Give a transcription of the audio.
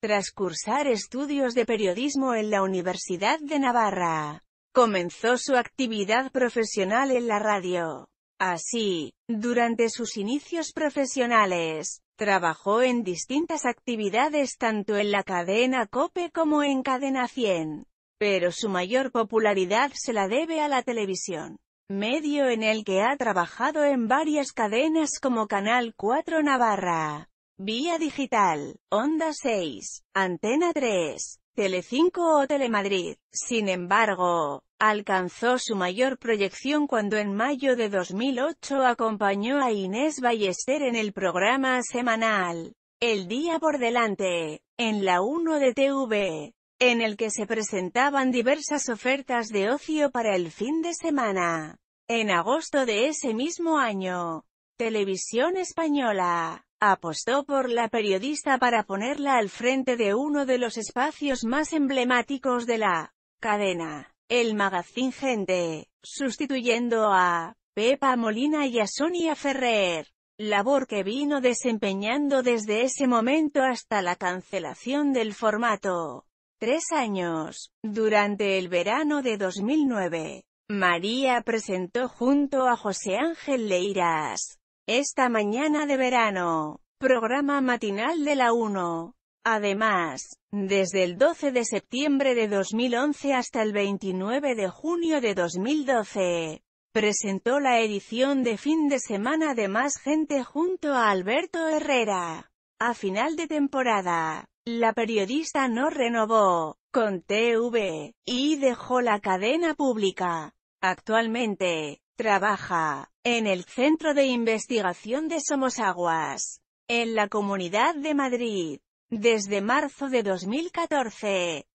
Tras cursar estudios de periodismo en la Universidad de Navarra, comenzó su actividad profesional en la radio. Así, durante sus inicios profesionales, trabajó en distintas actividades tanto en la cadena COPE como en Cadena 100. Pero su mayor popularidad se la debe a la televisión, medio en el que ha trabajado en varias cadenas como Canal 4 Navarra, Vía digital, Onda 6, Antena 3, Telecinco o Telemadrid. Sin embargo, alcanzó su mayor proyección cuando en mayo de 2008 acompañó a Inés Ballester en el programa semanal El Día por Delante, en la 1 de TV, en el que se presentaban diversas ofertas de ocio para el fin de semana. En agosto de ese mismo año, Televisión Española Apostó por la periodista para ponerla al frente de uno de los espacios más emblemáticos de la cadena, el magazine Gente, sustituyendo a Pepa Molina y a Sonia Ferrer labor que vino desempeñando desde ese momento hasta la cancelación del formato. Tres años, durante el verano de 2009, María presentó junto a José Ángel Leiras, esta mañana de verano. Programa matinal de la 1. Además, desde el 12 de septiembre de 2011 hasta el 29 de junio de 2012, presentó la edición de fin de semana de Más Gente junto a Alberto Herrera. A final de temporada, la periodista no renovó con TV y dejó la cadena pública. Actualmente, Trabaja en el Centro de Investigación de Somosaguas, en la Comunidad de Madrid, desde marzo de 2014.